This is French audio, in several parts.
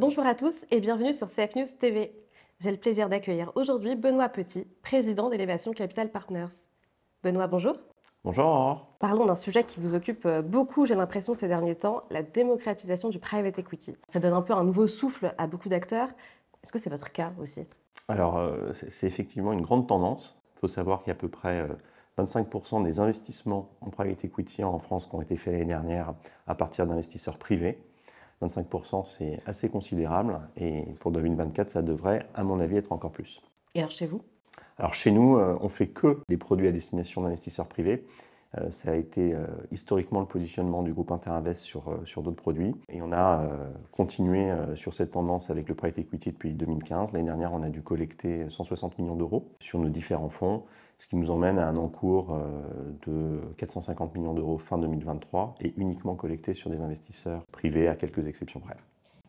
Bonjour à tous et bienvenue sur CF News TV. J'ai le plaisir d'accueillir aujourd'hui Benoît Petit, président d'Élévation Capital Partners. Benoît, bonjour. Bonjour. Parlons d'un sujet qui vous occupe euh, beaucoup, j'ai l'impression, ces derniers temps, la démocratisation du private equity. Ça donne un peu un nouveau souffle à beaucoup d'acteurs. Est-ce que c'est votre cas aussi Alors, euh, c'est effectivement une grande tendance. Il faut savoir qu'il y a à peu près 25% euh, des investissements en private equity en France qui ont été faits l'année dernière à partir d'investisseurs privés. 25%, c'est assez considérable. Et pour 2024, ça devrait, à mon avis, être encore plus. Et alors chez vous Alors chez nous, euh, on fait que des produits à destination d'investisseurs privés. Euh, ça a été euh, historiquement le positionnement du groupe Interinvest sur, euh, d'autres produits. Et on a continué sur cette tendance avec le private equity depuis 2015. L'année dernière, on a dû collecter 160 millions d'euros sur nos différents fonds, ce qui nous emmène à un encours de 450 millions d'euros fin 2023 et uniquement collecté sur des investisseurs privés à quelques exceptions près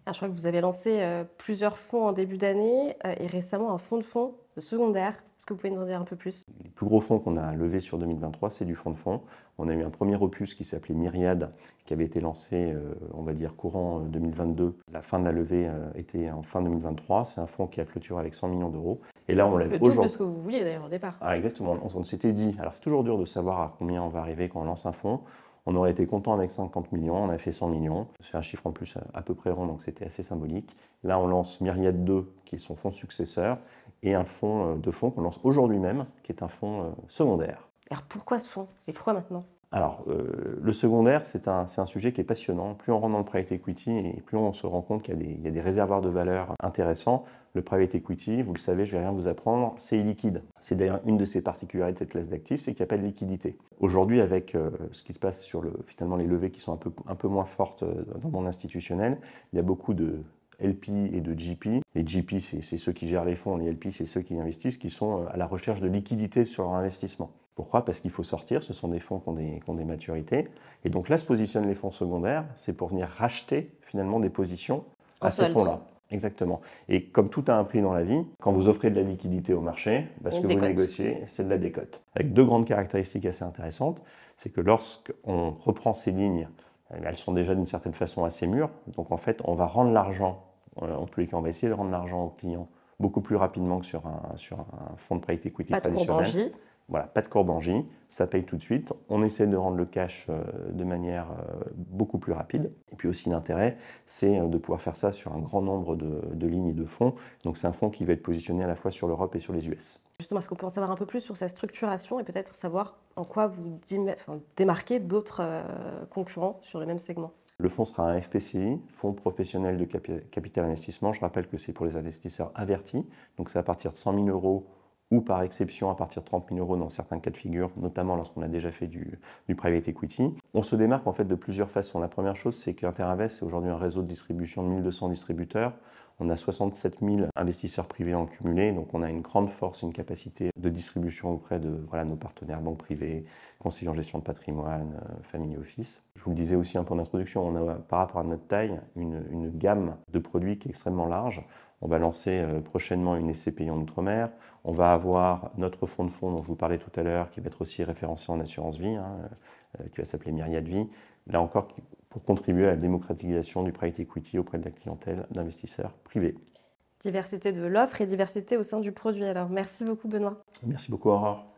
je crois que vous avez lancé euh, plusieurs fonds en début d'année euh, et récemment un fonds de fonds secondaire. Est-ce que vous pouvez nous en dire un peu plus Les plus gros fonds qu'on a levés sur 2023, c'est du fonds de fonds. On a eu un premier opus qui s'appelait Myriad, qui avait été lancé, euh, on va dire, courant 2022. La fin de la levée était en fin 2023. C'est un fonds qui a clôturé avec 100 millions d'euros. Et là, on lève aujourd'hui. ce que vous vouliez d'ailleurs au départ. Ah, exactement. On, on s'était dit, alors c'est toujours dur de savoir à combien on va arriver quand on lance un fonds. On aurait été content avec 50 millions, on a fait 100 millions. C'est un chiffre en plus euh, à peu près rond, donc c'était assez symbolique. Là, on lance Myriad 2, qui est son fonds successeur, et un fonds euh, de fonds qu'on lance aujourd'hui même, qui est un fonds euh, secondaire. Alors pourquoi ce fonds Et pourquoi maintenant alors, euh, le secondaire, c'est un, sujet qui est passionnant. Plus on rentre dans le private equity et plus on se rend compte qu'il y, a des réservoirs de valeur intéressants. Le private equity, vous le savez, je ne vais rien vous apprendre, c'est illiquide. C'est d'ailleurs une de ses particularités de cette classe d'actifs, c'est qu'il n'y a pas de liquidité. Aujourd'hui, avec euh, ce qui se passe sur le, finalement les levées qui sont un peu, un peu moins fortes euh, dans mon institutionnel, il y a beaucoup de, LP et de GP. Les GP, c'est ceux qui gèrent les fonds, les LP, c'est ceux qui investissent, qui sont euh, à la recherche de liquidités sur leur investissement. Pourquoi Parce qu'il faut sortir, ce sont des fonds qui ont des, maturités. Et donc là se positionnent les fonds secondaires, c'est pour venir racheter finalement des positions à ces fonds-là. Exactement. Et comme tout a un prix dans la vie, quand vous offrez de la liquidité au marché, parce bah, que vous négociez, c'est de la décote. Avec deux grandes caractéristiques assez intéressantes, c'est que lorsqu'on reprend ces lignes, eh elles sont déjà d'une certaine façon assez mûres. Donc en fait, on va rendre l'argent en tous les cas, on va essayer de rendre l'argent aux clients beaucoup plus rapidement que sur un, fonds de private equity traditionnel. Voilà, pas de corbangie, ça paye tout de suite. On essaie de rendre le cash euh, de manière euh, beaucoup plus rapide. Et puis aussi l'intérêt, c'est euh, de pouvoir faire ça sur un grand nombre de, lignes et de fonds. Donc c'est un fonds qui va être positionné à la fois sur l'Europe et sur les US. Justement, est-ce qu'on peut en savoir un peu plus sur sa structuration et peut-être savoir en quoi vous démarquez d'autres concurrents sur le même segment le fonds sera un FPCI, Fonds professionnel de capital investissement. Je rappelle que c'est pour les investisseurs avertis. Donc c'est à partir de 100 000 euros ou par exception à partir de 30 000 euros dans certains cas de figure, notamment lorsqu'on a déjà fait du, private equity. On se démarque en fait de plusieurs façons. La première chose, c'est qu'Interinvest, c'est aujourd'hui un réseau de distribution de 1200 distributeurs. On a 67 000 investisseurs privés en cumulé, donc on a une grande force, une capacité de distribution auprès de voilà, nos partenaires banques privées, conseillers en gestion de patrimoine, euh, family office. Je vous le disais aussi un hein, peu en introduction, on a par rapport à notre taille une gamme de produits qui est extrêmement large. On va lancer euh, prochainement une SCPI en outre-mer. On va avoir notre fonds de fonds dont je vous parlais tout à l'heure, qui va être aussi référencé en assurance vie, hein, euh, qui va s'appeler Myriad Vie. Là encore, pour contribuer à la démocratisation du private equity auprès de la clientèle d'investisseurs privés. Diversité de l'offre et diversité au sein du produit. Alors, merci beaucoup, Benoît. Merci beaucoup, Aurore.